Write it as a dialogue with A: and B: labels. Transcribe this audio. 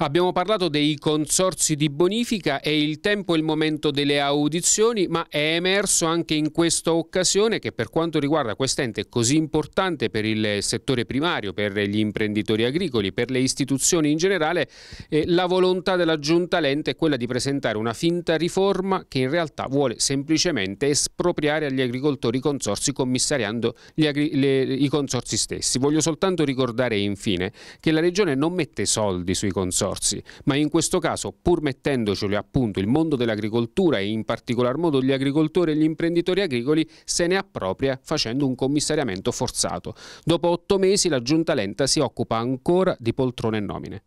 A: Abbiamo parlato dei consorsi di bonifica e il tempo è il momento delle audizioni, ma è emerso anche in questa occasione che per quanto riguarda quest'ente così importante per il settore primario, per gli imprenditori agricoli, per le istituzioni in generale, eh, la volontà della Giunta Lente è quella di presentare una finta riforma che in realtà vuole semplicemente espropriare agli agricoltori i consorsi commissariando agri le, i consorsi stessi. Voglio soltanto ricordare infine che la Regione non mette soldi sui consorsi consorsi, ma in questo caso, pur mettendocelo appunto il mondo dell'agricoltura e in particolar modo gli agricoltori e gli imprenditori agricoli, se ne appropria facendo un commissariamento forzato. Dopo otto mesi la giunta lenta si occupa ancora di poltrone e nomine.